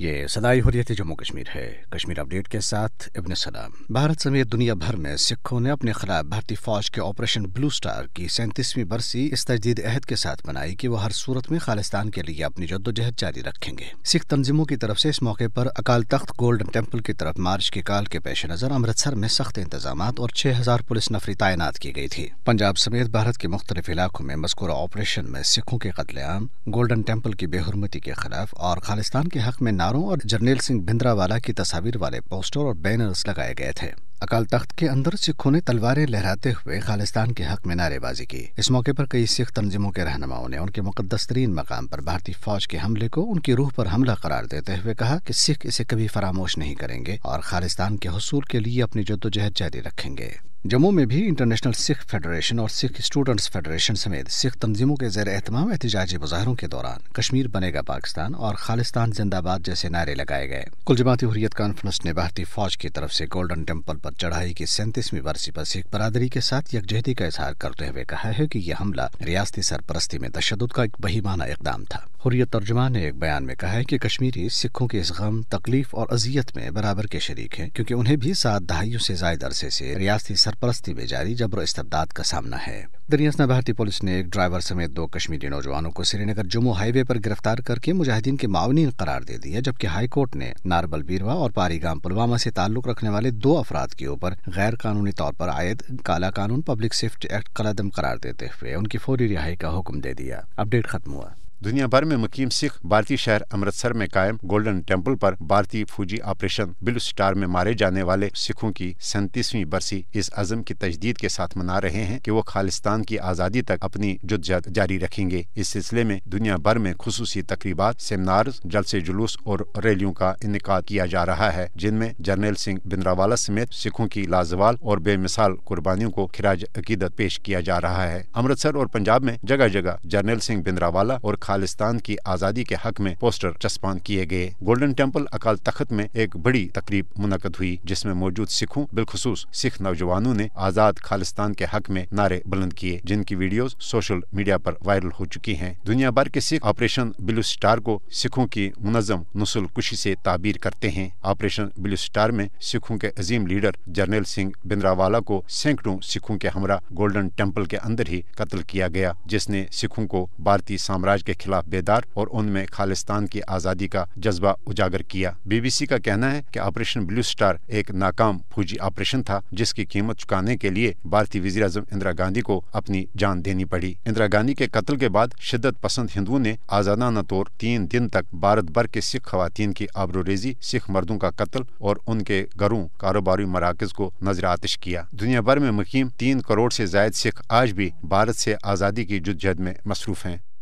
ये सदाई हुरियत जम्मू कश्मीर है कश्मीर अपडेट के साथ इब्न सलाम भारत समेत दुनिया भर में सिखों ने अपने खिलाफ भारतीय फौज के ऑपरेशन ब्लू स्टार की सैंतीसवीं बरसी इस तजदीद अहद के साथ मनाई कि वो हर सूरत में खालिस्तान के लिए अपनी जद्दोजहद जारी रखेंगे सिख तंजीमों की तरफ से इस मौके पर अकाल तख्त गोल्डन टेम्पल की तरफ मार्च के काल के पेश नजर अमृतसर में सख्त इंतजाम और छह हजार पुलिस नफरी तैनात की गई थी पंजाब समेत भारत के मुख्तलिफ इलाकों में मस्कूरा ऑपरेशन में सिखों के कतलेआम गोल्डन टेम्पल की बेहरमती के खिलाफ और खालिस्तान के हक में नारों और जर्नेल सिंह भिंद्रावाला की तस्वीर वाले पोस्टर और बैनर्स लगाए गए थे अकाल तख्त के अंदर सिखों ने तलवारें लहराते हुए खालिस्तान के हक में नारेबाजी की इस मौके पर कई सिख तंजीमों के रहनुमाओं ने उनके मुकदस तरीन मकाम पर भारतीय फौज के हमले को उनकी रूह पर हमला करार देते हुए कहा कि सिख इसे कभी फरामोश नहीं करेंगे और खालिस्तान के हसूल के लिए अपनी जद्दोजहद जारी रखेंगे जम्मू में भी इंटरनेशनल सिख फेडरेशन और सिख स्टूडेंट्स फेडरेशन समेत सिख तंजीमों के जेर एहतमाम एहतजाजी मुजाहरों के दौरान कश्मीर बनेगा पाकिस्तान और खालिस्तान जिंदाबाद जैसे नारे लगाए गए कुल जमाती हुरियत कॉन्फ्रेंस ने भारतीय फौज की तरफ से गोल्डन टेम्पल पर चढ़ाई की सैंतीसवीं बरसी पर सिख बरादरी के साथ यकजहती का इजहार करते हुए कहा है कि यह हमला रियासती सरपरस्ती में तशद का एक बहिमाना इकदाम था हुरियत तर्जुमा ने एक बयान में कहा है कि कश्मीरी सिखों के इस गम तकलीफ और अजियत में बराबर के शरीक हैं क्योंकि उन्हें भी सात दहाइयों से जायद अरसे से रियासती सरपरस्ती में जारी जबर इस्तबदाद का सामना है दरियासना भारतीय पुलिस ने एक ड्राइवर समेत दो कश्मीरी नौजवानों को श्रीनगर जम्मू हाईवे पर गिरफ्तार करके मुजाहिदीन के मावनीन करार दे दिया जबकि हाईकोर्ट ने नारबल बीरवा और पारीगाम पुलवामा से ताल्लुक रखने वाले दो अफराद के ऊपर गैर कानूनी तौर पर आयद काला कानून पब्लिक सेफ्टी एक्ट कलदम करार देते हुए उनकी फौरी रिहाई का हुक्म दे दिया अपडेट खत्म हुआ दुनिया भर में मुकीम सिख भारतीय शहर अमृतसर में कायम गोल्डन टेम्पल पर भारतीय फौजी ऑपरेशन ब्लू स्टार में मारे जाने वाले सिखों की सैंतीसवीं बरसी इस अजम की तजदीद के साथ मना रहे हैं कि वो खालिस्तान की आज़ादी तक अपनी जद जारी रखेंगे इस सिलसिले में दुनिया भर में खसूस तकरीबा सेमिनार जलसे जुलूस और रैलियों का इनका किया जा रहा है जिनमें जनरल सिंह बिंद्रावाला समेत सिखों की लाजवाल और बेमिसाल कुर्बानियों को खिराज अकीदत पेश किया जा रहा है अमृतसर और पंजाब में जगह जगह जनरल सिंह बिंद्रावाला और खालिस्तान की आज़ादी के हक में पोस्टर चस्पान किए गए गोल्डन टेम्पल अकाल तख्त में एक बड़ी तकरीब मुनद हुई जिसमे मौजूद सिखों बिलखसूस सिख नौजवानों ने आज़ाद खालिस्तान के हक में नारे बुलंद किए जिनकी वीडियो सोशल मीडिया पर वायरल हो चुकी है दुनिया भर के सिख ऑपरेशन ब्लू स्टार को सिखों की मुनजम नसल खुशी से ताबीर करते हैं ऑपरेशन ब्लू स्टार में सिखों के अजीम लीडर जनरल सिंह बिंद्रावाला को सैकड़ों सिखों के हमरा गोल्डन टेम्पल के अंदर ही कत्ल किया गया जिसने सिखों को भारतीय साम्राज्य के खिलाफ बेदार और उनमें खालिस्तान की आज़ादी का जज्बा उजागर किया बीबीसी का कहना है कि ऑपरेशन ब्लू स्टार एक नाकाम फौजी ऑपरेशन था जिसकी कीमत चुकाने के लिए भारतीय वजी अजम इंदिरा गांधी को अपनी जान देनी पड़ी इंदिरा गांधी के कत्ल के बाद शिद्दत पसंद हिंदुओं ने आज़ादाना तौर तीन दिन तक भारत भर के सिख खातन की आबरूरेजी सिख मर्दों का कत्ल और उनके घरों कारोबारी मराकज को नजर आतिश किया दुनिया भर में मुकीम तीन करोड़ से जायद सिख आज भी भारत से आज़ादी की जद में मसरूफ हैं